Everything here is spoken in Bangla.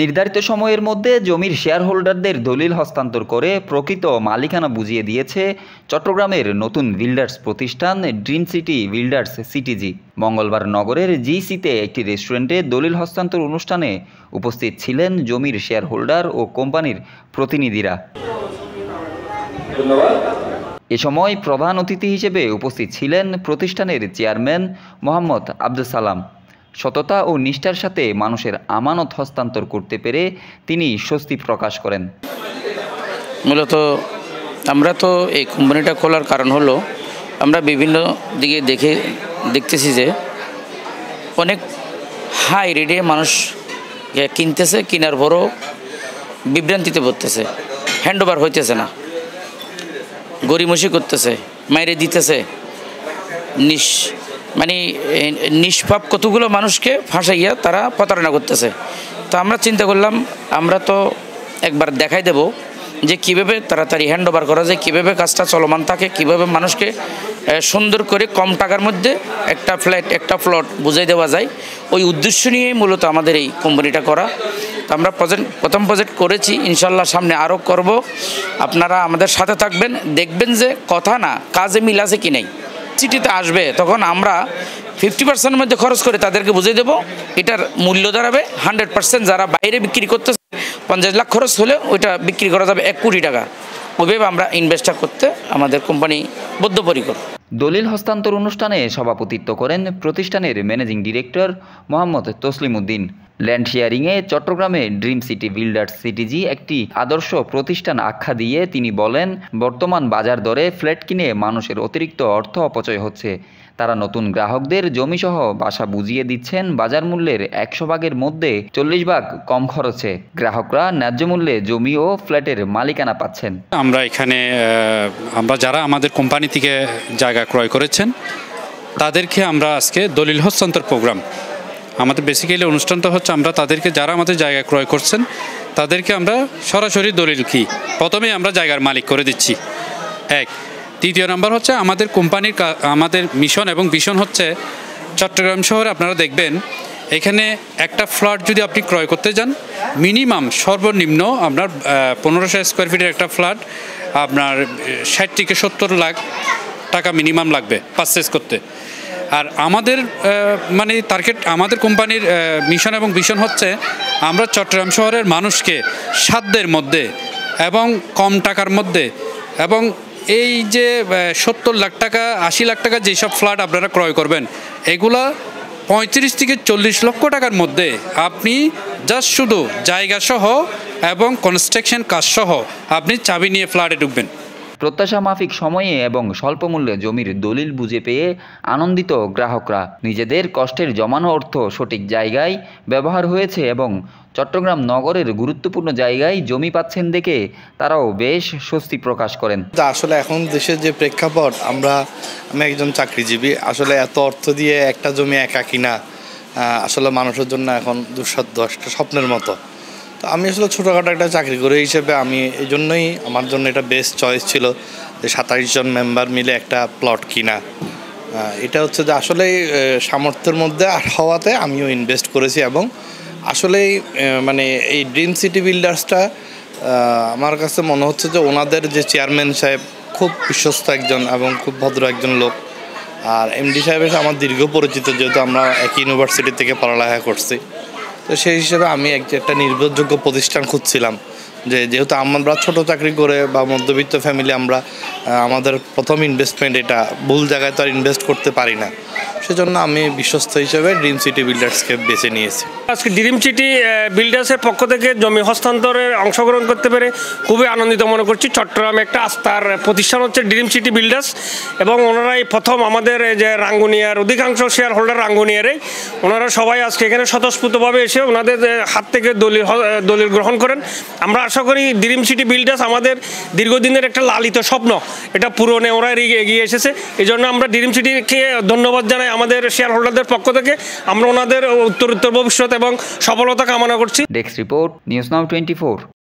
নির্ধারিত সময়ের মধ্যে জমির শেয়ারহোল্ডারদের দলিল হস্তান্তর করে প্রকৃত মালিকানা বুঝিয়ে দিয়েছে চট্টগ্রামের নতুন বিল্ডার্স প্রতিষ্ঠান ড্রিম সিটি বিল্ডার্স সিটিজি মঙ্গলবার নগরের জিসিতে একটি রেস্টুরেন্টে দলিল হস্তান্তর অনুষ্ঠানে উপস্থিত ছিলেন জমির শেয়ারহোল্ডার ও কোম্পানির প্রতিনিধিরা এ সময় প্রধান অতিথি হিসেবে উপস্থিত ছিলেন প্রতিষ্ঠানের চেয়ারম্যান মোহাম্মদ আব্দুল সালাম সততা ও নিষ্ঠার সাথে মানুষের আমানত হস্তান্তর করতে পেরে তিনি স্বস্তি প্রকাশ করেন মূলত আমরা তো এই কোম্পানিটা খোলার কারণ হলো আমরা বিভিন্ন দিকে দেখে দেখতেছি যে অনেক হাই রেটে মানুষ কিনতেছে কেনার পরও বিভ্রান্তিতে পড়তেছে হ্যান্ডওভার হইতেছে না গরিমসি করতেছে মাইরে দিতেছে নিঃ মানে নিষ্পাপ কতগুলো মানুষকে ফাঁসাইয়া তারা প্রতারণা করতেছে তো আমরা চিন্তা করলাম আমরা তো একবার দেখাই দেব যে কীভাবে তাড়াতাড়ি হ্যান্ড ওভার করা যায় কীভাবে কাজটা চলমান থাকে কীভাবে মানুষকে সুন্দর করে কম টাকার মধ্যে একটা ফ্ল্যাট একটা প্লট বুঝাই দেওয়া যায় ওই উদ্দেশ্য নিয়েই মূলত আমাদের এই কোম্পানিটা করা তো আমরা প্রজেক্ট প্রথম প্রজেক্ট করেছি ইনশাল্লাহ সামনে আরও করব আপনারা আমাদের সাথে থাকবেন দেখবেন যে কথা না কাজে মিল আছে কি নেই চিঠিতে আসবে তখন আমরা ফিফটি পার্সেন্টের মধ্যে খরচ করে তাদেরকে বুঝিয়ে দেবো এটার মূল্য দাঁড়াবে হান্ড্রেড পার্সেন্ট যারা বাইরে বিক্রি করতেছে পঞ্চাশ লাখ খরচ হলে ওইটা বিক্রি করা যাবে এক কোটি টাকা ওইভাবে আমরা ইনভেস্টটা করতে আমাদের কোম্পানি বদ্ধপরিকর দলিল হস্তান্তর অনুষ্ঠানে সভাপতিত্ব করেন প্রতিষ্ঠানের managing director Mohammad Taslim Uddin land শেয়ারিংয়ে চট্টগ্রামে ড্রিম সিটি বিল্ডার্স সিটিজি একটি আদর্শ প্রতিষ্ঠান আখ্যা দিয়ে তিনি বলেন বর্তমান বাজার দরে ফ্ল্যাট কিনে মানুষের অতিরিক্ত অর্থ অপচয় হচ্ছে তারা নতুন গ্রাহকদের জমিসহ বাসা বুঝিয়ে দিচ্ছেন বাজার মূল্যের একশো ভাগের মধ্যে চল্লিশ ভাগ কম খরচে গ্রাহকরা ন্যায্য মূল্যে জমি ও ফ্ল্যাটের মালিকানা পাচ্ছেন আমরা এখানে আমরা যারা আমাদের কোম্পানি থেকে জায়গা ক্রয় করেছেন তাদেরকে আমরা আজকে দলিল হস্তান্তর প্রোগ্রাম আমাদের বেসিক্যালি অনুষ্ঠানটা হচ্ছে আমরা তাদেরকে যারা আমাদের জায়গা ক্রয় করছেন তাদেরকে আমরা সরাসরি দলিল কি প্রথমে আমরা জায়গার মালিক করে দিচ্ছি এক তৃতীয় নম্বর হচ্ছে আমাদের কোম্পানির আমাদের মিশন এবং ভিশন হচ্ছে চট্টগ্রাম শহরে আপনারা দেখবেন এখানে একটা ফ্ল্যাট যদি আপনি ক্রয় করতে যান মিনিমাম সর্বনিম্ন আপনার পনেরোশো স্কোয়ার ফিটের একটা ফ্ল্যাট আপনার ষাট থেকে সত্তর লাখ টাকা মিনিমাম লাগবে পারচেস করতে আর আমাদের মানে টার্গেট আমাদের কোম্পানির মিশন এবং ভিশন হচ্ছে আমরা চট্টগ্রাম শহরের মানুষকে সাধ্যের মধ্যে এবং কম টাকার মধ্যে এবং এই যে সত্তর লাখ টাকা আশি লাখ টাকা যেসব ফ্ল্যাট আপনারা ক্রয় করবেন এগুলা পঁয়ত্রিশ থেকে চল্লিশ লক্ষ টাকার মধ্যে আপনি জাস্ট শুধু জায়গাসহ এবং কনস্ট্রাকশন কাজসহ আপনি চাবি নিয়ে ফ্ল্যাটে ঢুকবেন প্রত্যাশা মাফিক সময়ে এবং স্বল্পমূল্যে জমির দলিল বুঝে পেয়ে আনন্দিত গ্রাহকরা নিজেদের কষ্টের জমানো অর্থ সঠিক জায়গায় ব্যবহার হয়েছে এবং চট্টগ্রাম নগরের গুরুত্বপূর্ণ জায়গায় জমি পাচ্ছেন দেখে তারাও বেশ স্বস্তি প্রকাশ করেন আসলে এখন দেশের যে প্রেক্ষাপট আমরা আমি একজন চাকরিজীবী আসলে এত অর্থ দিয়ে একটা জমি একা কিনা আসলে মানুষের জন্য এখন দুঃসাধ্য একটা স্বপ্নের মতো তো আমি আসলে ছোটোখাটো একটা চাকরি করে হিসেবে আমি এই জন্যই আমার জন্য এটা বেস্ট চয়েস ছিল যে সাতাইশ জন মেম্বার মিলে একটা প্লট কিনা এটা হচ্ছে যে আসলে সামর্থ্যের মধ্যে হওয়াতে আমিও ইনভেস্ট করেছি এবং আসলেই মানে এই ড্রিম সিটি বিল্ডার্সটা আমার কাছে মনে হচ্ছে যে ওনাদের যে চেয়ারম্যান সাহেব খুব বিশ্বস্ত একজন এবং খুব ভদ্র একজন লোক আর এমডি সাহেবের আমার দীর্ঘ পরিচিত যেহেতু আমরা একই ইউনিভার্সিটি থেকে পড়ালেখা করছি তো সেই হিসেবে আমি একটা নির্ভরযোগ্য প্রতিষ্ঠান খুঁজছিলাম যে যেহেতু আমরা ছোট চাকরি করে বা মধ্যবিত্ত ফ্যামিলি আমরা আমাদের প্রথম ইনভেস্টমেন্ট এটা ভুল জায়গায় তো আর ইনভেস্ট করতে পারি না সেজন্য আমি বিশ্বস্ত হিসেবে ড্রিম সিটি বিল্ডার্সকে বেছে নিয়েছি আজকে ড্রিম সিটি বিল্ডার্সের পক্ষ থেকে জমি হস্তান্তরে অংশগ্রহণ করতে পেরে খুবই আনন্দিত মনে করছি চট্টগ্রামে একটা আস্থার প্রতিষ্ঠান হচ্ছে ড্রিম সিটি বিল্ডার্স এবং ওনারাই প্রথম আমাদের যে রাঙ্গুনিয়ার অধিকাংশ শেয়ার হোল্ডার রাঙ্গুনিয়ারে ওনারা সবাই আজকে এখানে স্বতঃস্ফূর্তভাবে এসে ওনাদের হাত থেকে দলিল দলিল গ্রহণ করেন আমরা আশা করি ড্রিম সিটি বিল্ডার্স আমাদের দীর্ঘদিনের একটা লালিত স্বপ্ন এটা পূরণে ওরা এগিয়ে এসেছে এই জন্য আমরা ড্রিম সিটিকে ধন্যবাদ জানাই আমাদের শেয়ার হোল্ডারদের পক্ষ থেকে আমরা ওনাদের উত্তর উত্তর ভবিষ্যৎ এবং সফলতা কামনা করছি desk report news now twenty